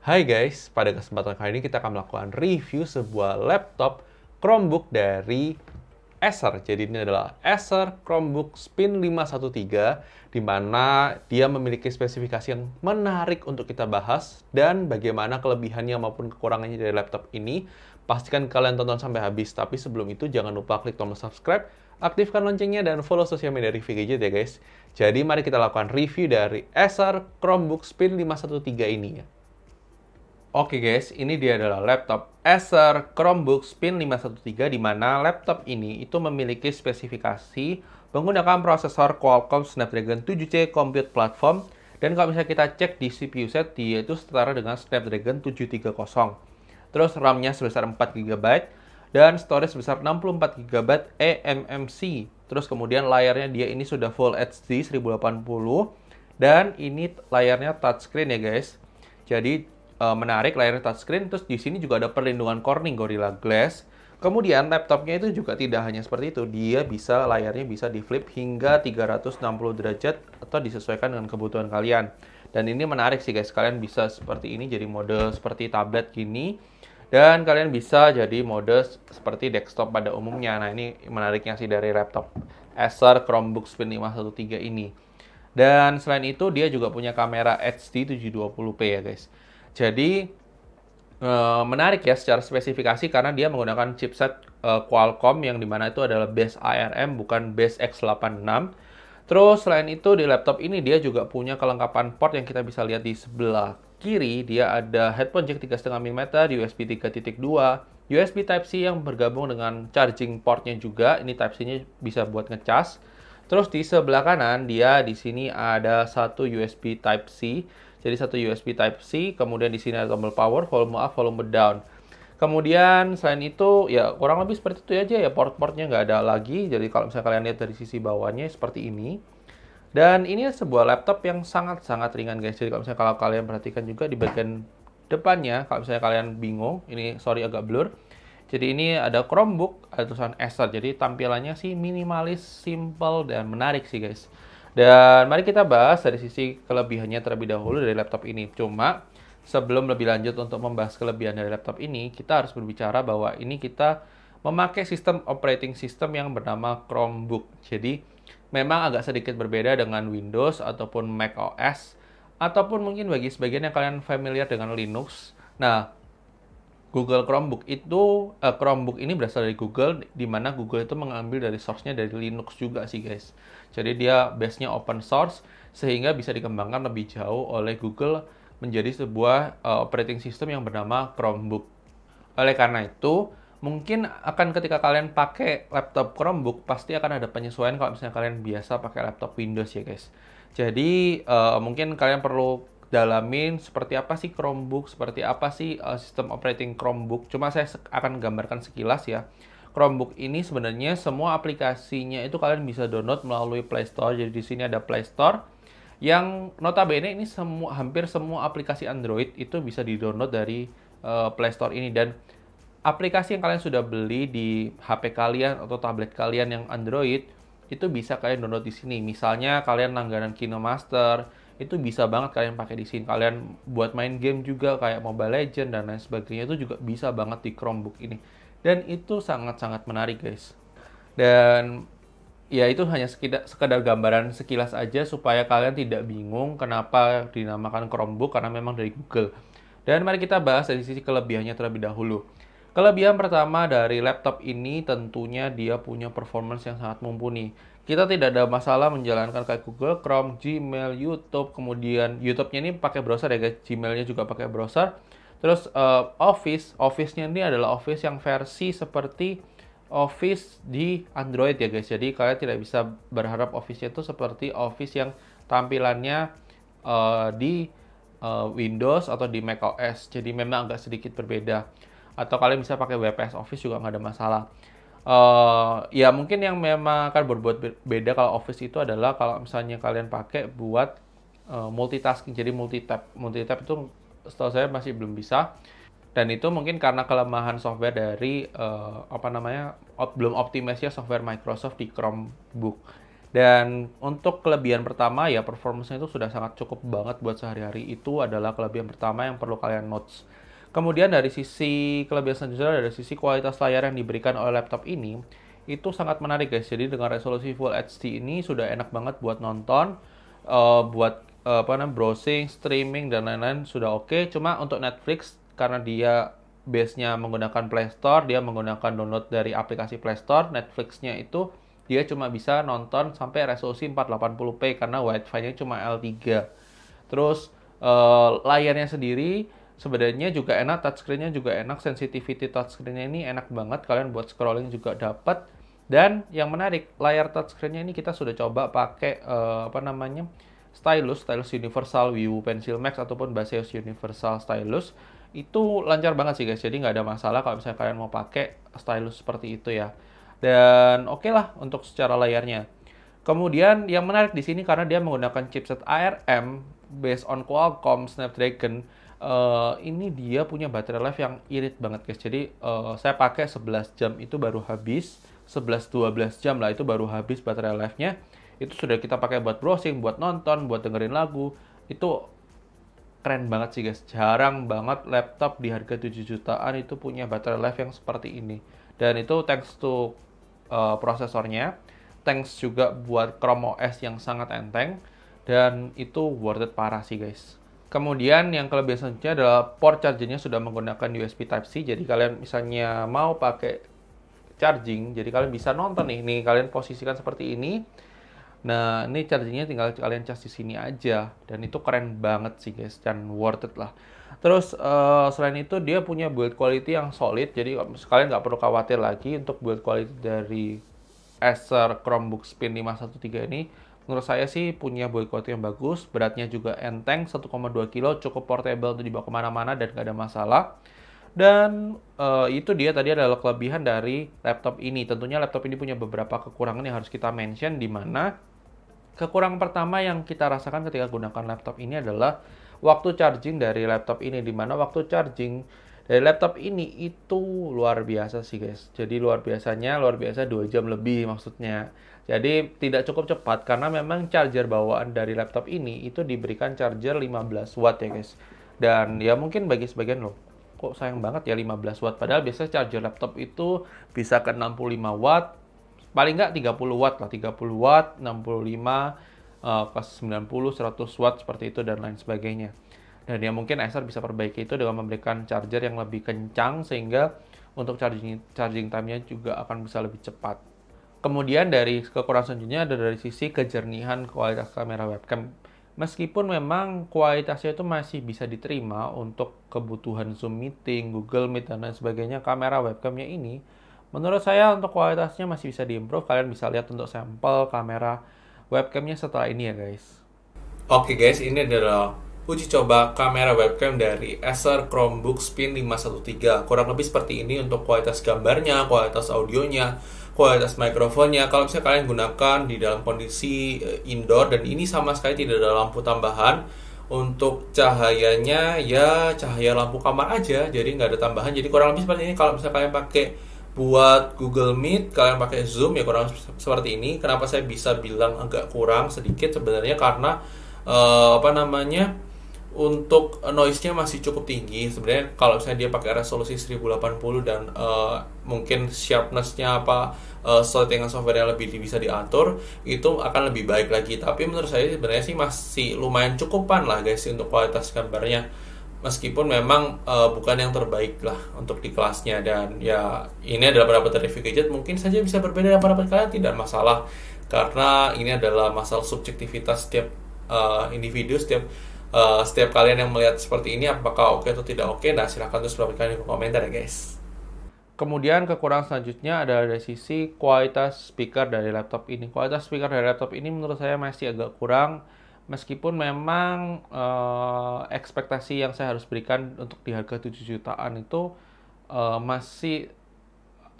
Hai guys, pada kesempatan kali ini kita akan melakukan review sebuah laptop Chromebook dari Acer. Jadi ini adalah Acer Chromebook Spin 513 di mana dia memiliki spesifikasi yang menarik untuk kita bahas dan bagaimana kelebihannya maupun kekurangannya dari laptop ini. Pastikan kalian tonton sampai habis, tapi sebelum itu jangan lupa klik tombol subscribe, aktifkan loncengnya dan follow sosial media Review Gadget ya guys. Jadi mari kita lakukan review dari Acer Chromebook Spin 513 ini ya. Oke guys, ini dia adalah laptop Acer Chromebook Spin 513 di mana laptop ini itu memiliki spesifikasi menggunakan prosesor Qualcomm Snapdragon 7C Compute Platform dan kalau misalnya kita cek di CPU set dia itu setara dengan Snapdragon 730. Terus RAM-nya sebesar 4 GB dan storage sebesar 64 GB eMMC. Terus kemudian layarnya dia ini sudah full HD 1080 dan ini layarnya touchscreen ya guys. Jadi uh, menarik layar touchscreen terus di sini juga ada perlindungan corning Gorilla Glass Kemudian laptopnya itu juga tidak hanya seperti itu, dia bisa layarnya bisa di flip hingga 360 derajat atau disesuaikan dengan kebutuhan kalian. Dan ini menarik sih guys, kalian bisa seperti ini jadi mode seperti tablet gini dan kalian bisa jadi mode seperti desktop pada umumnya. Nah, ini menariknya sih dari laptop Acer Chromebook Spin 513 ini. Dan selain itu dia juga punya kamera HD 720p ya guys. Jadi eh, menarik ya secara spesifikasi karena dia menggunakan chipset eh, Qualcomm yang dimana itu adalah base ARM bukan base X86. Terus selain itu di laptop ini dia juga punya kelengkapan port yang kita bisa lihat di sebelah kiri dia ada headphone jack 3,5 mm, USB 3.2, USB Type-C yang bergabung dengan charging portnya juga. Ini Type-C-nya bisa buat ngecas. Terus di sebelah kanan dia di sini ada satu USB Type-C jadi satu USB Type-C, kemudian di sini ada tombol power, volume up, volume down. Kemudian selain itu ya kurang lebih seperti itu aja ya port-portnya nggak ada lagi. Jadi kalau misalnya kalian lihat dari sisi bawahnya seperti ini. Dan ini sebuah laptop yang sangat-sangat ringan guys. Jadi kalau misalnya kalau kalian perhatikan juga di bagian depannya, kalau misalnya kalian bingung, ini sorry agak blur. Jadi ini ada Chromebook, ada tulisan Acer. Jadi tampilannya sih minimalis, simple, dan menarik sih guys. Dan mari kita bahas dari sisi kelebihannya terlebih dahulu dari laptop ini. Cuma sebelum lebih lanjut untuk membahas kelebihan dari laptop ini, kita harus berbicara bahwa ini kita memakai sistem operating system yang bernama Chromebook. Jadi memang agak sedikit berbeda dengan Windows ataupun Mac OS ataupun mungkin bagi sebagian yang kalian familiar dengan Linux. Nah, Google Chromebook itu uh, Chromebook ini berasal dari Google di mana Google itu mengambil dari source-nya dari Linux juga sih guys. Jadi dia base-nya open source sehingga bisa dikembangkan lebih jauh oleh Google menjadi sebuah uh, operating system yang bernama Chromebook. Oleh karena itu, mungkin akan ketika kalian pakai laptop Chromebook pasti akan ada penyesuaian kalau misalnya kalian biasa pakai laptop Windows ya guys. Jadi uh, mungkin kalian perlu dalamin seperti apa sih Chromebook, seperti apa sih uh, sistem operating Chromebook. Cuma saya akan gambarkan sekilas ya. Chromebook ini sebenarnya semua aplikasinya itu kalian bisa download melalui Play Store. Jadi di sini ada Play Store yang notabene ini semua hampir semua aplikasi Android itu bisa di-download dari uh, Play Store ini dan aplikasi yang kalian sudah beli di HP kalian atau tablet kalian yang Android itu bisa kalian download di sini. Misalnya kalian langganan KinoMaster, itu bisa banget kalian pakai di sini. Kalian buat main game juga kayak Mobile Legend dan lain sebagainya itu juga bisa banget di Chromebook ini. Dan itu sangat-sangat menarik, guys. Dan ya itu hanya sekedar, sekedar gambaran sekilas aja supaya kalian tidak bingung kenapa dinamakan Chromebook karena memang dari Google. Dan mari kita bahas dari sisi kelebihannya terlebih dahulu. Kelebihan pertama dari laptop ini tentunya dia punya performance yang sangat mumpuni kita tidak ada masalah menjalankan kayak Google Chrome, Gmail, YouTube, kemudian YouTube-nya ini pakai browser ya guys, Gmail-nya juga pakai browser. Terus uh, Office, Office-nya ini adalah Office yang versi seperti Office di Android ya guys. Jadi kalian tidak bisa berharap Office-nya itu seperti Office yang tampilannya uh, di uh, Windows atau di macOS. Jadi memang agak sedikit berbeda. Atau kalian bisa pakai WPS Office juga nggak ada masalah uh, ya mungkin yang memang akan berbuat beda kalau Office itu adalah kalau misalnya kalian pakai buat uh, multitasking, jadi multitab, multitab itu setahu saya masih belum bisa. Dan itu mungkin karena kelemahan software dari uh, apa namanya op, belum optimasinya software Microsoft di Chromebook. Dan untuk kelebihan pertama ya performance itu sudah sangat cukup banget buat sehari-hari itu adalah kelebihan pertama yang perlu kalian notes Kemudian dari sisi kelebihan selanjutnya dari sisi kualitas layar yang diberikan oleh laptop ini itu sangat menarik guys. Jadi dengan resolusi Full HD ini sudah enak banget buat nonton, uh, buat uh, apa namanya browsing, streaming dan lain-lain sudah oke. Okay. Cuma untuk Netflix karena dia base-nya menggunakan Play Store, dia menggunakan download dari aplikasi Play Store, Netflix-nya itu dia cuma bisa nonton sampai resolusi 480p karena wifi-nya cuma L3. Terus uh, layarnya sendiri sebenarnya juga enak touchscreennya juga enak sensitivity touchscreennya ini enak banget kalian buat scrolling juga dapat dan yang menarik layar touchscreennya ini kita sudah coba pakai uh, apa namanya stylus stylus universal view Pencil Max ataupun Baseus Universal Stylus itu lancar banget sih guys jadi nggak ada masalah kalau misalnya kalian mau pakai stylus seperti itu ya dan oke okay lah untuk secara layarnya kemudian yang menarik di sini karena dia menggunakan chipset ARM based on Qualcomm Snapdragon uh, ini dia punya baterai life yang irit banget guys. Jadi uh, saya pakai 11 jam itu baru habis, 11-12 jam lah itu baru habis baterai life-nya. Itu sudah kita pakai buat browsing, buat nonton, buat dengerin lagu. Itu keren banget sih guys. Jarang banget laptop di harga 7 jutaan itu punya baterai life yang seperti ini. Dan itu thanks to uh, prosesornya, thanks juga buat Chrome OS yang sangat enteng dan itu worth it parah sih guys. Kemudian yang kelebihan selanjutnya adalah port chargernya sudah menggunakan USB Type-C. Jadi kalian misalnya mau pakai charging, jadi kalian bisa nonton nih. Nih kalian posisikan seperti ini. Nah ini chargingnya tinggal kalian cas di sini aja. Dan itu keren banget sih guys dan worth it lah. Terus uh, selain itu dia punya build quality yang solid. Jadi kalian nggak perlu khawatir lagi untuk build quality dari Acer Chromebook Spin 513 ini menurut saya sih punya body quality yang bagus, beratnya juga enteng, 1,2 kilo, cukup portable untuk dibawa kemana-mana dan gak ada masalah. Dan uh, itu dia tadi adalah kelebihan dari laptop ini. Tentunya laptop ini punya beberapa kekurangan yang harus kita mention, di mana kekurangan pertama yang kita rasakan ketika gunakan laptop ini adalah waktu charging dari laptop ini, di mana waktu charging dari laptop ini itu luar biasa sih guys. Jadi luar biasanya, luar biasa 2 jam lebih maksudnya. Jadi tidak cukup cepat karena memang charger bawaan dari laptop ini itu diberikan charger 15 watt ya guys. Dan ya mungkin bagi sebagian loh, kok sayang banget ya 15 watt. Padahal biasanya charger laptop itu bisa ke 65 watt, paling nggak 30 watt lah, 30 watt, 65, eh, pas ke 90, 100 watt seperti itu dan lain sebagainya. Dan ya mungkin Acer bisa perbaiki itu dengan memberikan charger yang lebih kencang sehingga untuk charging charging time-nya juga akan bisa lebih cepat. Kemudian dari kekurangan selanjutnya ada dari sisi kejernihan kualitas kamera webcam. Meskipun memang kualitasnya itu masih bisa diterima untuk kebutuhan Zoom meeting, Google Meet dan lain sebagainya, kamera webcamnya ini menurut saya untuk kualitasnya masih bisa diimprove. Kalian bisa lihat untuk sampel kamera webcamnya setelah ini ya guys. Oke guys, ini adalah uji coba kamera webcam dari Acer Chromebook Spin 513. Kurang lebih seperti ini untuk kualitas gambarnya, kualitas audionya, kualitas mikrofonnya kalau misalnya kalian gunakan di dalam kondisi eh, indoor dan ini sama sekali tidak ada lampu tambahan untuk cahayanya ya cahaya lampu kamar aja jadi nggak ada tambahan jadi kurang lebih seperti ini kalau misalnya kalian pakai buat Google Meet kalian pakai Zoom ya kurang seperti ini kenapa saya bisa bilang agak kurang sedikit sebenarnya karena uh, apa namanya untuk eh, noise-nya masih cukup tinggi sebenarnya kalau misalnya dia pakai resolusi 1080 dan uh, mungkin sharpness-nya apa uh, eh, settingan software lebih bisa diatur itu akan lebih baik lagi tapi menurut saya sebenarnya sih masih lumayan cukupan lah guys untuk kualitas gambarnya meskipun memang uh, bukan yang terbaik lah untuk di kelasnya dan ya ini adalah pendapat dari Gadget mungkin saja bisa berbeda dengan pendapat kalian tidak masalah karena ini adalah masalah subjektivitas setiap uh, individu setiap uh, setiap kalian yang melihat seperti ini apakah oke okay atau tidak oke okay? nah silahkan terus berikan di komentar ya guys Kemudian kekurangan selanjutnya adalah dari sisi kualitas speaker dari laptop ini. Kualitas speaker dari laptop ini menurut saya masih agak kurang meskipun memang uh, ekspektasi yang saya harus berikan untuk di harga 7 jutaan itu uh, masih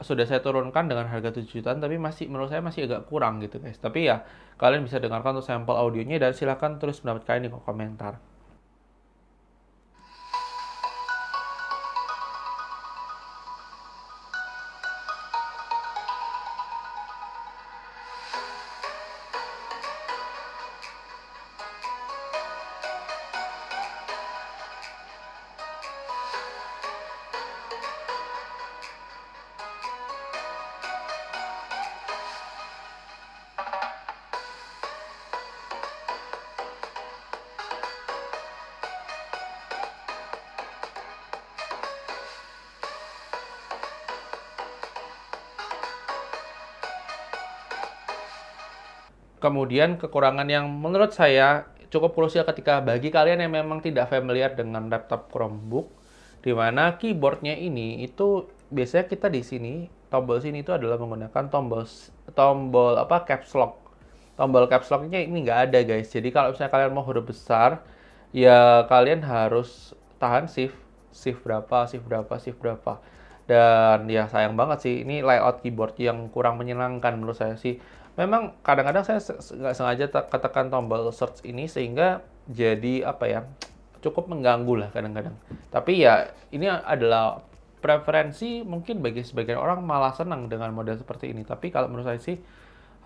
sudah saya turunkan dengan harga 7 jutaan tapi masih menurut saya masih agak kurang gitu guys tapi ya kalian bisa dengarkan untuk sampel audionya dan silahkan terus mendapatkan di komentar Kemudian kekurangan yang menurut saya cukup krusial ketika bagi kalian yang memang tidak familiar dengan laptop Chromebook, di mana keyboardnya ini itu biasanya kita di sini tombol sini itu adalah menggunakan tombol tombol apa caps lock. Tombol caps locknya ini nggak ada guys. Jadi kalau misalnya kalian mau huruf besar, ya kalian harus tahan shift, shift berapa, shift berapa, shift berapa dan ya sayang banget sih ini layout keyboard yang kurang menyenangkan menurut saya sih memang kadang-kadang saya nggak sengaja katakan tombol search ini sehingga jadi apa ya cukup mengganggu lah kadang-kadang. Tapi ya ini adalah preferensi mungkin bagi sebagian orang malah senang dengan model seperti ini. Tapi kalau menurut saya sih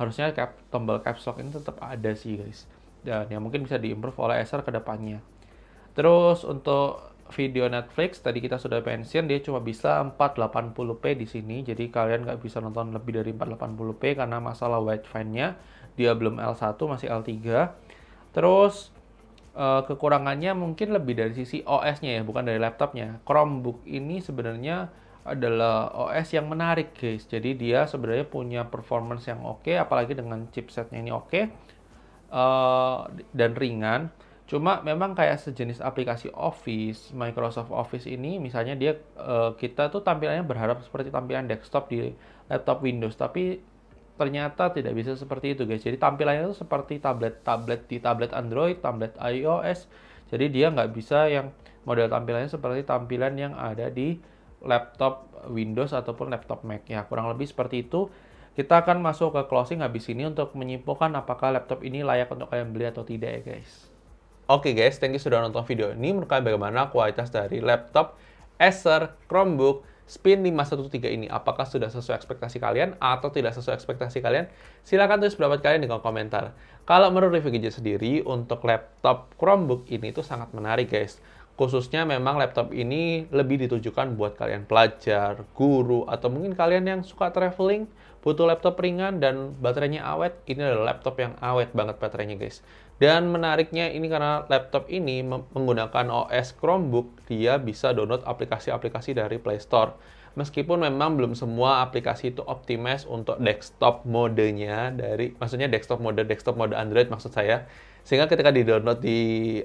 harusnya cap, tombol caps lock ini tetap ada sih guys. Dan yang mungkin bisa diimprove oleh Acer kedepannya. Terus untuk video Netflix tadi kita sudah pensiun dia cuma bisa 480p di sini jadi kalian nggak bisa nonton lebih dari 480p karena masalah widescreen-nya dia belum L1 masih L3 terus uh, kekurangannya mungkin lebih dari sisi OS-nya ya bukan dari laptopnya Chromebook ini sebenarnya adalah OS yang menarik guys jadi dia sebenarnya punya performance yang oke okay, apalagi dengan chipsetnya ini oke okay, uh, eh, dan ringan Cuma memang kayak sejenis aplikasi Office, Microsoft Office ini misalnya dia eh, kita tuh tampilannya berharap seperti tampilan desktop di laptop Windows, tapi ternyata tidak bisa seperti itu guys. Jadi tampilannya itu seperti tablet-tablet di tablet Android, tablet iOS. Jadi dia nggak bisa yang model tampilannya seperti tampilan yang ada di laptop Windows ataupun laptop Mac ya. Kurang lebih seperti itu. Kita akan masuk ke closing habis ini untuk menyimpulkan apakah laptop ini layak untuk kalian beli atau tidak ya guys. Oke okay guys, thank you sudah nonton video ini. Menurut bagaimana kualitas dari laptop Acer Chromebook Spin 513 ini? Apakah sudah sesuai ekspektasi kalian atau tidak sesuai ekspektasi kalian? Silahkan tulis pendapat kalian di kolom komentar. Kalau menurut review Gadget sendiri, untuk laptop Chromebook ini tuh sangat menarik guys. Khususnya memang laptop ini lebih ditujukan buat kalian pelajar, guru, atau mungkin kalian yang suka traveling, butuh laptop ringan dan baterainya awet. Ini adalah laptop yang awet banget baterainya guys. Dan menariknya ini karena laptop ini menggunakan OS Chromebook, dia bisa download aplikasi-aplikasi dari Play Store. Meskipun memang belum semua aplikasi itu optimize untuk desktop modenya dari maksudnya desktop mode desktop mode Android maksud saya. Sehingga ketika di-download di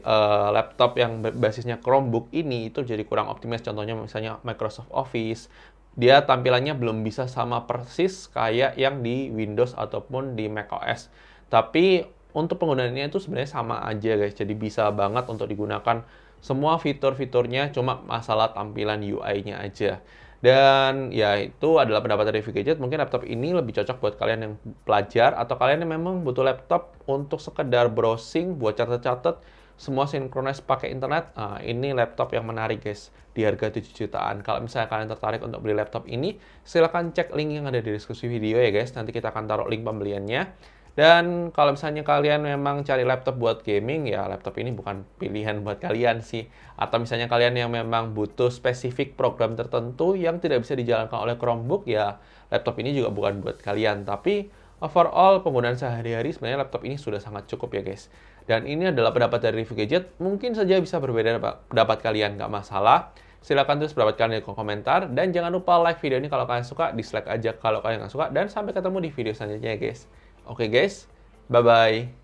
uh, laptop yang basisnya Chromebook ini itu jadi kurang optimis contohnya misalnya Microsoft Office, dia tampilannya belum bisa sama persis kayak yang di Windows ataupun di macOS. Tapi untuk penggunaannya itu sebenarnya sama aja guys. Jadi bisa banget untuk digunakan semua fitur-fiturnya cuma masalah tampilan UI-nya aja. Dan ya itu adalah pendapat dari Gadget. Mungkin laptop ini lebih cocok buat kalian yang pelajar atau kalian yang memang butuh laptop untuk sekedar browsing, buat catat-catat, semua sinkronis pakai internet. Nah, ini laptop yang menarik guys di harga 7 jutaan. Kalau misalnya kalian tertarik untuk beli laptop ini, silahkan cek link yang ada di deskripsi video ya guys. Nanti kita akan taruh link pembeliannya. Dan kalau misalnya kalian memang cari laptop buat gaming, ya laptop ini bukan pilihan buat kalian sih. Atau misalnya kalian yang memang butuh spesifik program tertentu yang tidak bisa dijalankan oleh Chromebook, ya laptop ini juga bukan buat kalian. Tapi overall penggunaan sehari-hari sebenarnya laptop ini sudah sangat cukup ya guys. Dan ini adalah pendapat dari Review Gadget. Mungkin saja bisa berbeda pendapat kalian, nggak masalah. Silahkan terus pendapat kalian di kolom komentar. Dan jangan lupa like video ini kalau kalian suka, dislike aja kalau kalian nggak suka. Dan sampai ketemu di video selanjutnya ya guys. Oke okay guys, bye-bye.